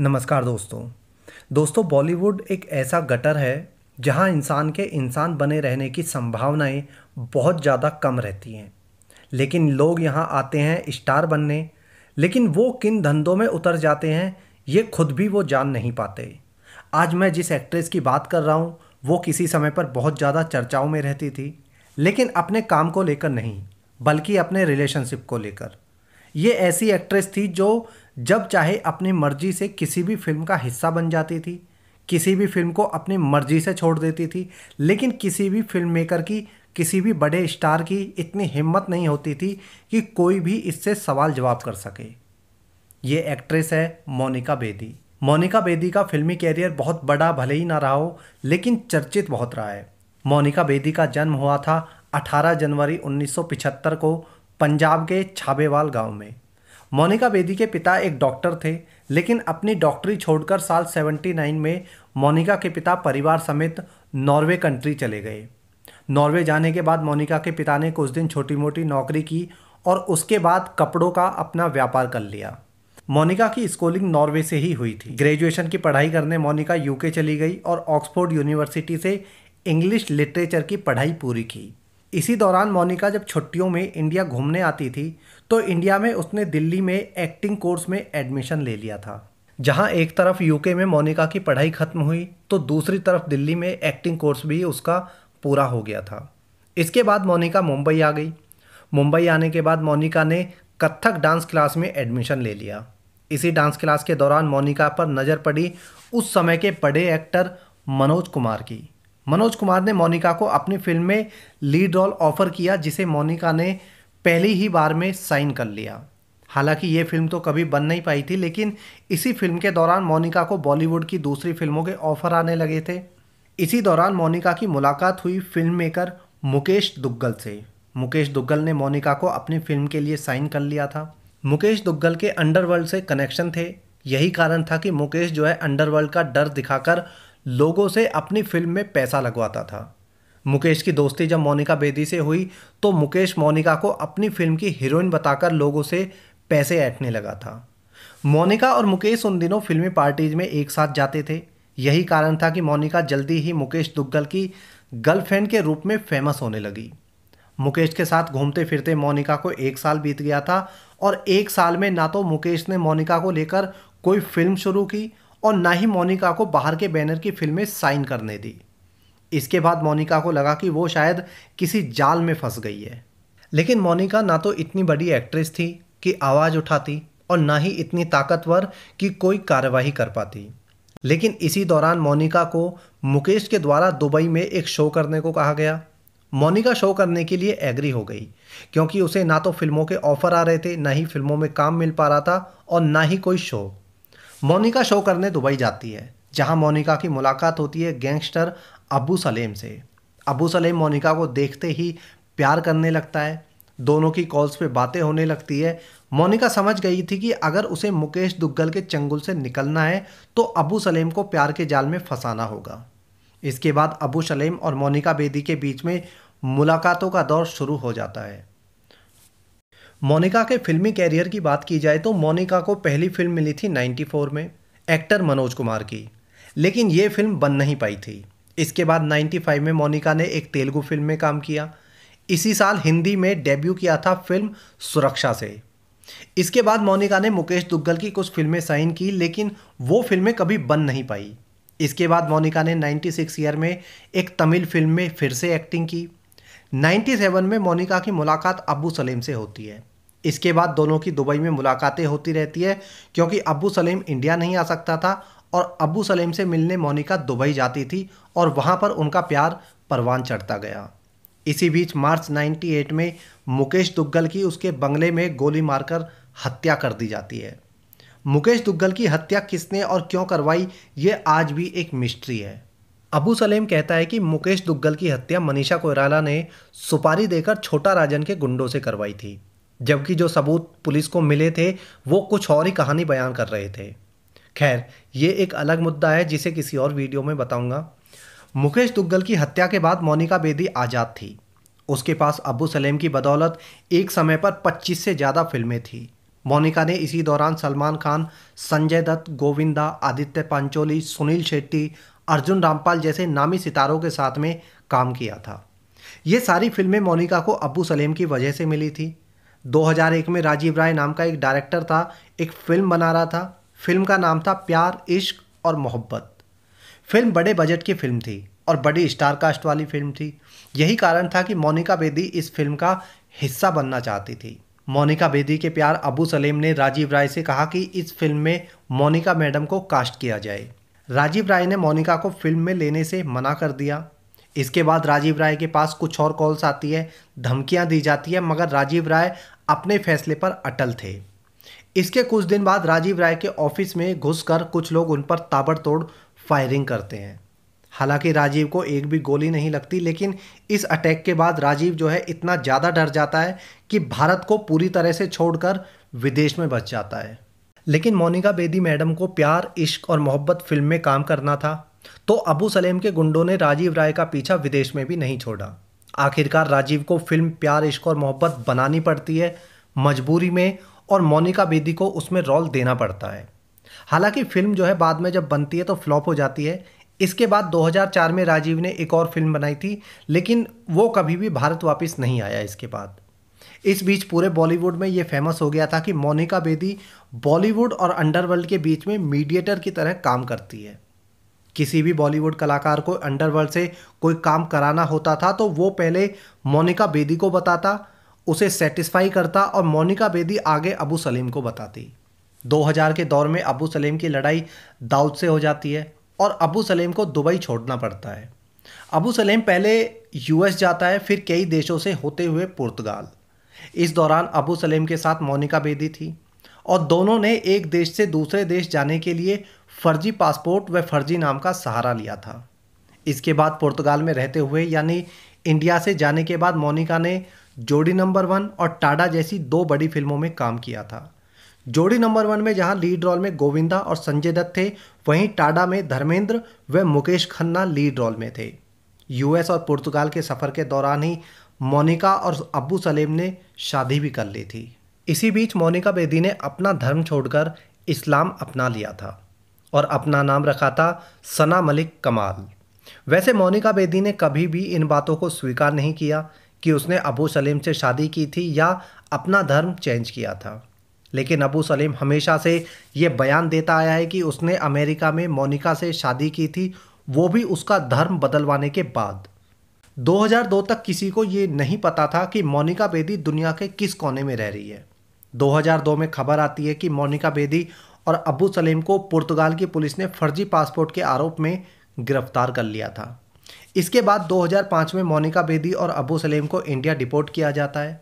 नमस्कार दोस्तों दोस्तों बॉलीवुड एक ऐसा गटर है जहां इंसान के इंसान बने रहने की संभावनाएं बहुत ज़्यादा कम रहती हैं लेकिन लोग यहां आते हैं स्टार बनने लेकिन वो किन धंधों में उतर जाते हैं ये खुद भी वो जान नहीं पाते आज मैं जिस एक्ट्रेस की बात कर रहा हूँ वो किसी समय पर बहुत ज़्यादा चर्चाओं में रहती थी लेकिन अपने काम को लेकर नहीं बल्कि अपने रिलेशनशिप को लेकर ये ऐसी एक्ट्रेस थी जो जब चाहे अपनी मर्जी से किसी भी फिल्म का हिस्सा बन जाती थी किसी भी फिल्म को अपनी मर्जी से छोड़ देती थी लेकिन किसी भी फिल्म मेकर की किसी भी बड़े स्टार की इतनी हिम्मत नहीं होती थी कि कोई भी इससे सवाल जवाब कर सके ये एक्ट्रेस है मोनिका बेदी मोनिका बेदी का फिल्मी कैरियर बहुत बड़ा भले ही ना रहा हो लेकिन चर्चित बहुत रहा है मोनिका बेदी का जन्म हुआ था 18 जनवरी 1975 को पंजाब के छाबेवाल गांव में मोनिका बेदी के पिता एक डॉक्टर थे लेकिन अपनी डॉक्टरी छोड़कर साल 79 में मोनिका के पिता परिवार समेत नॉर्वे कंट्री चले गए नॉर्वे जाने के बाद मोनिका के पिता ने कुछ दिन छोटी मोटी नौकरी की और उसके बाद कपड़ों का अपना व्यापार कर लिया मोनिका की स्कूलिंग नॉर्वे से ही हुई थी ग्रेजुएशन की पढ़ाई करने मोनिका यूके चली गई और ऑक्सफोर्ड यूनिवर्सिटी से इंग्लिश लिटरेचर की पढ़ाई पूरी की इसी दौरान मोनिका जब छुट्टियों में इंडिया घूमने आती थी तो इंडिया में उसने दिल्ली में एक्टिंग कोर्स में एडमिशन ले लिया था जहां एक तरफ यूके में मोनिका की पढ़ाई खत्म हुई तो दूसरी तरफ दिल्ली में एक्टिंग कोर्स भी उसका पूरा हो गया था इसके बाद मोनिका मुंबई आ गई मुंबई आने के बाद मोनिका ने कत्थक डांस क्लास में एडमिशन ले लिया इसी डांस क्लास के दौरान मोनिका पर नज़र पड़ी उस समय के बड़े एक्टर मनोज कुमार की मनोज कुमार ने मोनिका को अपनी फिल्म में लीड रोल ऑफर किया जिसे मोनिका ने पहली ही बार में साइन कर लिया हालांकि ये फिल्म तो कभी बन नहीं पाई थी लेकिन इसी फिल्म के दौरान मोनिका को बॉलीवुड की दूसरी फिल्मों के ऑफर आने लगे थे इसी दौरान मोनिका की मुलाकात हुई फिल्म मेकर मुकेश दुग्गल से मुकेश दुग्गल ने मोनिका को अपनी फिल्म के लिए साइन कर लिया था मुकेश दुग्गल के अंडरवर्ल्ड से कनेक्शन थे यही कारण था कि मुकेश जो है अंडरवर्ल्ड का डर दिखाकर लोगों से अपनी फिल्म में पैसा लगवाता था मुकेश की दोस्ती जब मोनिका बेदी से हुई तो मुकेश मोनिका को अपनी फिल्म की हीरोइन बताकर लोगों से पैसे ऐंठने लगा था मोनिका और मुकेश उन दिनों फिल्मी पार्टीज में एक साथ जाते थे यही कारण था कि मोनिका जल्दी ही मुकेश दुग्गल की गर्लफ्रेंड के रूप में फेमस होने लगी मुकेश के साथ घूमते फिरते मोनिका को एक साल बीत गया था और एक साल में ना तो मुकेश ने मोनिका को लेकर कोई फिल्म शुरू की और ना ही मोनिका को बाहर के बैनर की फिल्में साइन करने दी इसके बाद मोनिका को लगा कि वो शायद किसी जाल में फंस गई है लेकिन मोनिका ना तो इतनी बड़ी एक्ट्रेस थी कि आवाज़ उठाती और ना ही इतनी ताकतवर कि कोई कार्रवाई कर पाती लेकिन इसी दौरान मोनिका को मुकेश के द्वारा दुबई में एक शो करने को कहा गया मोनिका शो करने के लिए एग्री हो गई क्योंकि उसे ना तो फिल्मों के ऑफर आ रहे थे ना ही फिल्मों में काम मिल पा रहा था और ना ही कोई शो मोनिका शो करने दुबई जाती है जहां मोनिका की मुलाकात होती है गैंगस्टर अबू सलेम से अबू सलेम मोनिका को देखते ही प्यार करने लगता है दोनों की कॉल्स पे बातें होने लगती है मोनिका समझ गई थी कि अगर उसे मुकेश दुग्गल के चंगुल से निकलना है तो अबू सलेम को प्यार के जाल में फंसाना होगा इसके बाद अबू सलेम और मोनिका बेदी के बीच में मुलाकातों का दौर शुरू हो जाता है मोनिका के फिल्मी कैरियर की बात की जाए तो मोनिका को पहली फिल्म मिली थी 94 में एक्टर मनोज कुमार की लेकिन ये फिल्म बन नहीं पाई थी इसके बाद 95 में मोनिका ने एक तेलुगु फिल्म में काम किया इसी साल हिंदी में डेब्यू किया था फिल्म सुरक्षा से इसके बाद मोनिका ने मुकेश दुग्गल की कुछ फिल्में साइन की लेकिन वो फिल्में कभी बन नहीं पाई इसके बाद मोनिका ने 96 ईयर में एक तमिल फिल्म में फिर से एक्टिंग की 97 में मोनिका की मुलाकात अबू सलीम से होती है इसके बाद दोनों की दुबई में मुलाकातें होती रहती है क्योंकि अबू सलीम इंडिया नहीं आ सकता था और अबू सलीम से मिलने मोनिका दुबई जाती थी और वहाँ पर उनका प्यार परवान चढ़ता गया इसी बीच मार्च 98 में मुकेश दुग्गल की उसके बंगले में गोली मारकर हत्या कर दी जाती है मुकेश दुग्गल की हत्या किसने और क्यों करवाई ये आज भी एक मिस्ट्री है अबू सलेम कहता है कि मुकेश दुग्गल की हत्या मनीषा कोयराला ने सुपारी देकर छोटा राजन के गुंडों से करवाई थी जबकि जो सबूत पुलिस को मिले थे वो कुछ और ही कहानी बयान कर रहे थे खैर ये एक अलग मुद्दा है जिसे किसी और वीडियो में बताऊंगा मुकेश दुग्गल की हत्या के बाद मोनिका बेदी आज़ाद थी उसके पास अबू सलेम की बदौलत एक समय पर 25 से ज़्यादा फिल्में थी मोनिका ने इसी दौरान सलमान खान संजय दत्त गोविंदा आदित्य पांचोली सुनील शेट्टी अर्जुन रामपाल जैसे नामी सितारों के साथ में काम किया था ये सारी फिल्में मोनिका को अबू सलेम की वजह से मिली थी 2001 में राजीव राय नाम का एक डायरेक्टर था एक फिल्म बना रहा था फिल्म का नाम था प्यार इश्क और मोहब्बत फिल्म बड़े बजट की फिल्म थी और बड़ी स्टार कास्ट वाली फिल्म थी यही कारण था कि मोनिका बेदी इस फिल्म का हिस्सा बनना चाहती थी मोनिका बेदी के प्यार अबू सलेम ने राजीव राय से कहा कि इस फिल्म में मोनिका मैडम को कास्ट किया जाए राजीव राय ने मोनिका को फिल्म में लेने से मना कर दिया इसके बाद राजीव राय के पास कुछ और कॉल्स आती है धमकियां दी जाती है मगर राजीव राय अपने फैसले पर अटल थे इसके कुछ दिन बाद राजीव राय के ऑफिस में घुसकर कुछ लोग उन पर ताबड़तोड़ फायरिंग करते हैं हालांकि राजीव को एक भी गोली नहीं लगती लेकिन इस अटैक के बाद राजीव जो है इतना ज़्यादा डर जाता है कि भारत को पूरी तरह से छोड़कर विदेश में बच जाता है लेकिन मोनिका बेदी मैडम को प्यार इश्क और मोहब्बत फिल्म में काम करना था तो अबू सलेम के गुंडों ने राजीव राय का पीछा विदेश में भी नहीं छोड़ा आखिरकार राजीव को फिल्म प्यार इश्क और मोहब्बत बनानी पड़ती है मजबूरी में और मोनिका बेदी को उसमें रोल देना पड़ता है हालांकि फिल्म जो है बाद में जब बनती है तो फ्लॉप हो जाती है इसके बाद 2004 में राजीव ने एक और फिल्म बनाई थी लेकिन वो कभी भी भारत वापस नहीं आया इसके बाद इस बीच पूरे बॉलीवुड में ये फेमस हो गया था कि मोनिका बेदी बॉलीवुड और अंडरवर्ल्ड के बीच में मीडिएटर की तरह काम करती है किसी भी बॉलीवुड कलाकार को अंडरवर्ल्ड से कोई काम कराना होता था तो वो पहले मोनिका बेदी को बताता उसे सेटिस्फाई करता और मोनिका बेदी आगे अबू सलीम को बताती 2000 के दौर में अबू सलीम की लड़ाई दाऊद से हो जाती है और अबू सलीम को दुबई छोड़ना पड़ता है अबू सलीम पहले यूएस जाता है फिर कई देशों से होते हुए पुर्तगाल इस दौरान अबू सलेम के साथ मोनिका बेदी थी और दोनों ने एक देश से दूसरे देश जाने के लिए फर्जी पासपोर्ट व फर्जी नाम का सहारा लिया था इसके बाद पुर्तगाल में रहते हुए यानी इंडिया से जाने के बाद मोनिका ने जोड़ी नंबर वन और टाडा जैसी दो बड़ी फिल्मों में काम किया था जोड़ी नंबर वन में जहां लीड रोल में गोविंदा और संजय दत्त थे वहीं टाडा में धर्मेंद्र व मुकेश खन्ना लीड रोल में थे यूएस और पुर्तगाल के सफ़र के दौरान ही मोनिका और अबू सलेम ने शादी भी कर ली थी इसी बीच मोनिका बेदी ने अपना धर्म छोड़कर इस्लाम अपना लिया था और अपना नाम रखा था सना मलिक कमाल वैसे मोनिका बेदी ने कभी भी इन बातों को स्वीकार नहीं किया कि उसने अबू सलीम से शादी की थी या अपना धर्म चेंज किया था लेकिन अबू सलीम हमेशा से ये बयान देता आया है कि उसने अमेरिका में मोनिका से शादी की थी वो भी उसका धर्म बदलवाने के बाद 2002 तक किसी को ये नहीं पता था कि मोनिका बेदी दुनिया के किस कोने में रह रही है 2002 में खबर आती है कि मोनिका बेदी और अबू सलीम को पुर्तगाल की पुलिस ने फर्जी पासपोर्ट के आरोप में गिरफ्तार कर लिया था इसके बाद 2005 में मोनिका बेदी और अबू सलीम को इंडिया डिपोर्ट किया जाता है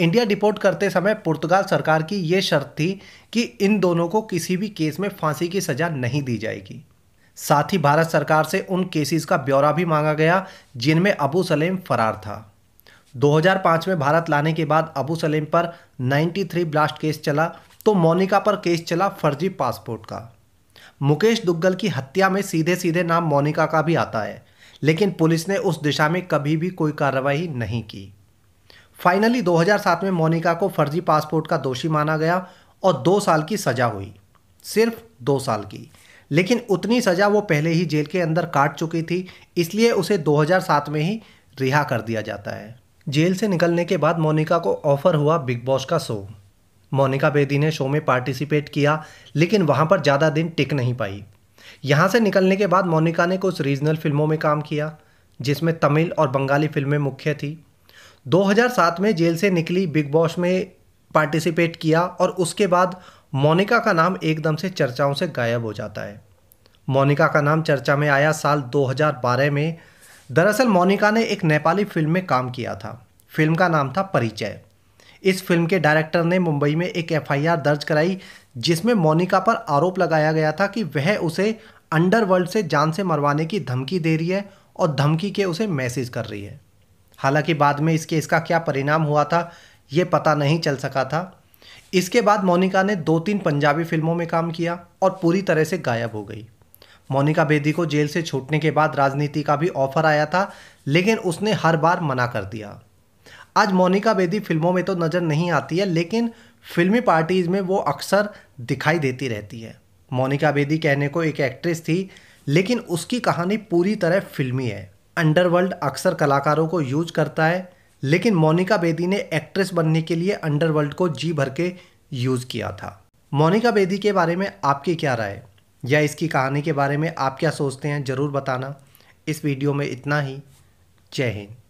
इंडिया डिपोर्ट करते समय पुर्तगाल सरकार की ये शर्त थी कि इन दोनों को किसी भी केस में फांसी की सज़ा नहीं दी जाएगी साथ ही भारत सरकार से उन केसेस का ब्यौरा भी मांगा गया जिनमें अबू सलेम फरार था 2005 में भारत लाने के बाद अबू सलेम पर 93 ब्लास्ट केस चला तो मोनिका पर केस चला फर्जी पासपोर्ट का मुकेश दुग्गल की हत्या में सीधे सीधे नाम मोनिका का भी आता है लेकिन पुलिस ने उस दिशा में कभी भी कोई कार्रवाई नहीं की फाइनली 2007 में मोनिका को फर्जी पासपोर्ट का दोषी माना गया और दो साल की सजा हुई सिर्फ दो साल की लेकिन उतनी सज़ा वो पहले ही जेल के अंदर काट चुकी थी इसलिए उसे 2007 में ही रिहा कर दिया जाता है जेल से निकलने के बाद मोनिका को ऑफर हुआ बिग बॉस का शो मोनिका बेदी ने शो में पार्टिसिपेट किया लेकिन वहाँ पर ज़्यादा दिन टिक नहीं पाई यहाँ से निकलने के बाद मोनिका ने कुछ रीजनल फिल्मों में काम किया जिसमें तमिल और बंगाली फिल्में मुख्य थी 2007 में जेल से निकली बिग बॉस में पार्टिसिपेट किया और उसके बाद मोनिका का नाम एकदम से चर्चाओं से गायब हो जाता है मोनिका का नाम चर्चा में आया साल 2012 में दरअसल मोनिका ने एक नेपाली फिल्म में काम किया था फिल्म का नाम था परिचय इस फिल्म के डायरेक्टर ने मुंबई में एक एफआईआर दर्ज कराई जिसमें मोनिका पर आरोप लगाया गया था कि वह उसे अंडरवर्ल्ड से जान से मरवाने की धमकी दे रही है और धमकी के उसे मैसेज कर रही है हालांकि बाद में इस केस का क्या परिणाम हुआ था ये पता नहीं चल सका था इसके बाद मोनिका ने दो तीन पंजाबी फिल्मों में काम किया और पूरी तरह से गायब हो गई मोनिका बेदी को जेल से छूटने के बाद राजनीति का भी ऑफर आया था लेकिन उसने हर बार मना कर दिया आज मोनिका बेदी फिल्मों में तो नज़र नहीं आती है लेकिन फिल्मी पार्टीज़ में वो अक्सर दिखाई देती रहती है मोनिका बेदी कहने को एक एक्ट्रेस थी लेकिन उसकी कहानी पूरी तरह फिल्मी है अंडरवर्ल्ड अक्सर कलाकारों को यूज करता है लेकिन मोनिका बेदी ने एक्ट्रेस बनने के लिए अंडरवर्ल्ड को जी भर के यूज़ किया था मोनिका बेदी के बारे में आपकी क्या राय या इसकी कहानी के बारे में आप क्या सोचते हैं ज़रूर बताना इस वीडियो में इतना ही जय हिंद